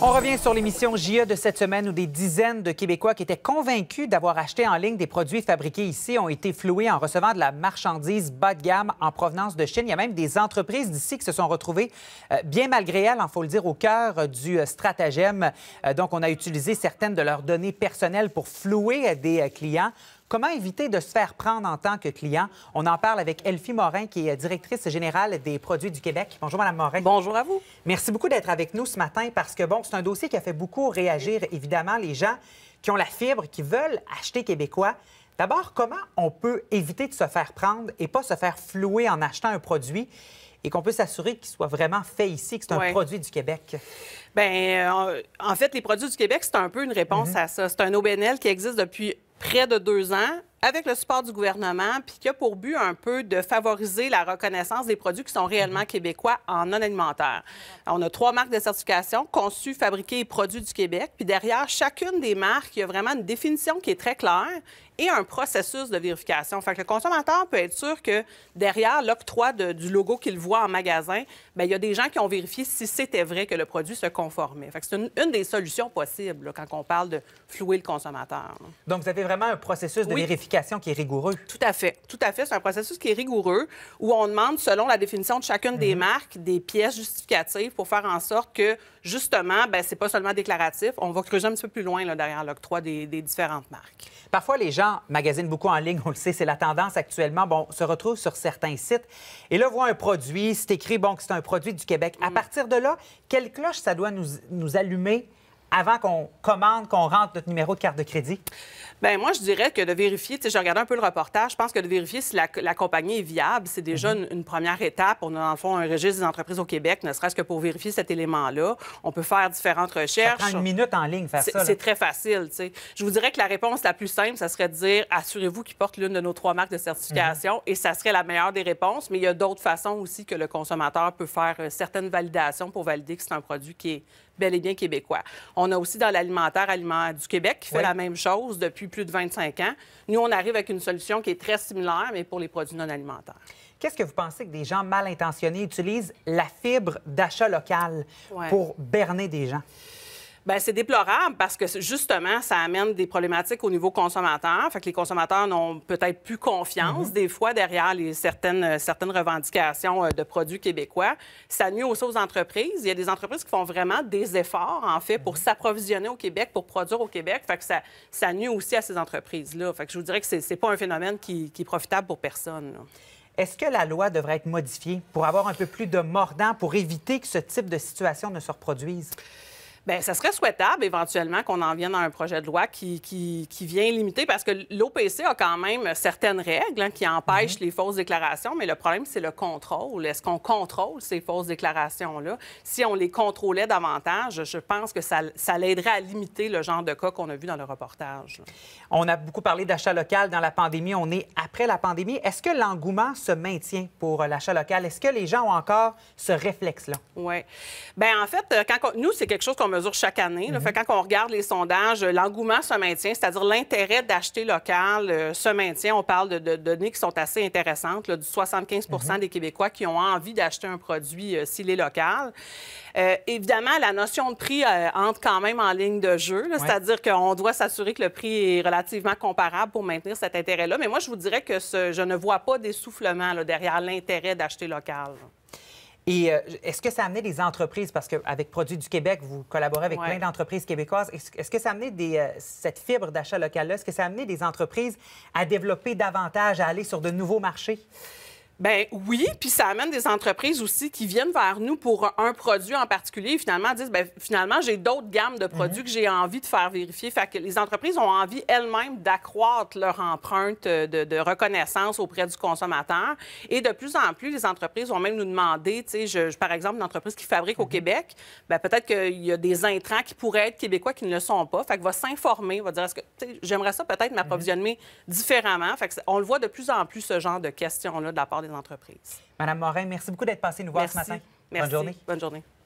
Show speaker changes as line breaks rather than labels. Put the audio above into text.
On revient sur l'émission JE de cette semaine où des dizaines de Québécois qui étaient convaincus d'avoir acheté en ligne des produits fabriqués ici ont été floués en recevant de la marchandise bas de gamme en provenance de Chine. Il y a même des entreprises d'ici qui se sont retrouvées euh, bien malgré elles, il faut le dire, au cœur euh, du euh, stratagème. donc, on a utilisé certaines de leurs données personnelles pour flouer des clients. Comment éviter de se faire prendre en tant que client? On en parle avec Elfie Morin, qui est directrice générale des produits du Québec. Bonjour, Mme Morin. Bonjour à vous. Merci beaucoup d'être avec nous ce matin parce que, bon, c'est un dossier qui a fait beaucoup réagir, évidemment, les gens qui ont la fibre, qui veulent acheter québécois. D'abord, comment on peut éviter de se faire prendre et pas se faire flouer en achetant un produit et qu'on peut s'assurer qu'il soit vraiment fait ici, que c'est un produit du Québec?
Bien, euh, en fait, les produits du Québec, c'est un peu une réponse mhm. à ça. C'est un OBNL qui existe depuis près de deux ans avec le support du gouvernement, puis qui a pour but un peu de favoriser la reconnaissance des produits qui sont réellement mhm. québécois en non-alimentaire. On a trois marques de certification, conçues, fabriquées et produits du Québec. Puis derrière chacune des marques, il y a vraiment une définition qui est très claire et un processus de vérification. Fait que le consommateur peut être sûr que derrière l'octroi du logo qu'il voit en magasin, bien, il y a des gens qui ont vérifié si c'était vrai que le produit se conformait. Fait que c'est une, des solutions possibles quand on parle de flouer le consommateur.
Donc, vous avez vraiment un processus de vérification qui est rigoureux. Tout
à fait. Tout à fait. C'est un processus qui est rigoureux où on demande, selon la définition de chacune des mhm. marques, des pièces justificatives pour faire en sorte que, justement, ce ben, c'est pas seulement déclaratif. On va creuser un petit peu plus loin derrière l'octroi des, différentes marques. Parfois, les
gens magasinent beaucoup en ligne, on le sait, c'est la tendance actuellement. Bon, se retrouvent sur certains sites et là, voient un produit, c'est écrit, bon, que c'est un produit du Québec. À mm. partir de là, quelle cloche ça doit nous, nous allumer? avant qu'on commande, qu'on rentre notre numéro de carte de crédit?
Bien, moi, je dirais que de vérifier, tu sais, je regardais un peu le reportage, je pense que de vérifier si la, compagnie est viable, c'est déjà mhm. une, première étape. On a, le fond, un registre des entreprises au Québec, ne serait-ce que pour vérifier cet élément-là. On peut faire différentes recherches. Ça prend
une minute en ligne, faire ça. C'est très
facile, tu sais. Je vous dirais que la réponse la plus simple, ça serait de dire assurez-vous qu'il porte l'une de nos trois marques de certification mhm. et ça serait la meilleure des réponses. Mais il y a d'autres façons aussi que le consommateur peut faire euh, certaines validations pour valider que c'est un produit qui est bel et bien québécois. On a aussi dans l'alimentaire alimentaire du Québec qui fait la même chose depuis plus de 25 ans. Nous, on arrive avec une solution qui est très similaire, mais pour les produits non alimentaires.
Qu'est-ce que vous pensez que des gens mal intentionnés utilisent la fibre d'achat local pour berner des gens?
Ben, c'est déplorable parce que justement, ça amène des problématiques au niveau consommateur. Fait que les consommateurs n'ont peut-être plus confiance mm-hmm. des fois derrière les certaines, euh, certaines revendications euh, de produits québécois. Ça nuit aussi aux entreprises. Il y a des entreprises qui font vraiment des efforts, en fait, pour mm-hmm. s'approvisionner au Québec, pour produire au Québec. Fait que ça, ça nuit aussi à ces entreprises-là. Fait que je vous dirais que c'est, n'est pas un phénomène qui, est profitable pour personne.
Est-ce que la loi devrait être modifiée pour avoir un peu plus de mordant, pour éviter que ce type de situation ne se reproduise?
Bien, ça serait souhaitable éventuellement qu'on en vienne à un projet de loi qui, qui, vient limiter, parce que l'OPC a quand même certaines règles hein, qui empêchent mhm. les fausses déclarations, mais le problème, c'est le contrôle. Est-ce qu'on contrôle ces fausses déclarations-là? Si on les contrôlait davantage, je pense que ça, ça l'aiderait à limiter le genre de cas qu'on a vu dans le reportage. On a beaucoup parlé
d'achat local dans la pandémie. On est après la pandémie. Est-ce que l'engouement se maintient pour euh, l'achat local? Est-ce que les gens ont encore ce réflexe-là?
Oui. Bien, en fait, euh, quand nous, c'est quelque chose qu'on chaque année. Mm-hmm. quand on regarde les sondages, euh, l'engouement se maintient, c'est-à-dire l'intérêt d'acheter local euh, se maintient. On parle de, données qui sont assez intéressantes, du 75 mm-hmm. des Québécois qui ont envie d'acheter un produit euh, s'il est local. évidemment, la notion de prix entre quand même en ligne de jeu, c'est-à-dire qu'on doit s'assurer que le prix est relativement comparable pour maintenir cet intérêt-là. Mais moi, je vous dirais que je ne vois pas d'essoufflement derrière l'intérêt d'acheter local.
Et euh, est-ce que ça a amené des entreprises, parce qu'avec Produits du Québec, vous collaborez avec plein d'entreprises québécoises, est-ce que ça a amené des, euh, cette fibre d'achat local? là est-ce que ça a amené des entreprises
à développer davantage, à aller sur de nouveaux marchés? Ben oui, puis ça amène des entreprises aussi qui viennent vers nous pour un produit en particulier et finalement disent ben finalement j'ai d'autres gammes de mhm. produits que j'ai envie de faire vérifier. Fait que les entreprises ont envie elles-mêmes d'accroître leur empreinte de, reconnaissance auprès du consommateur et de plus en plus les entreprises vont même nous demander, tu sais, par exemple une entreprise qui fabrique au mhm. Québec, ben peut-être qu'il y a des intrants qui pourraient être québécois qui ne le sont pas. Fait que va s'informer, va dire est-ce que j'aimerais ça peut-être mhm. m'approvisionner différemment. Fait que on le voit de plus en plus ce genre de questions là de la part des les
Madame Morin, merci beaucoup d'être passée nous voir ce matin. Merci. journée.
Bonne journée.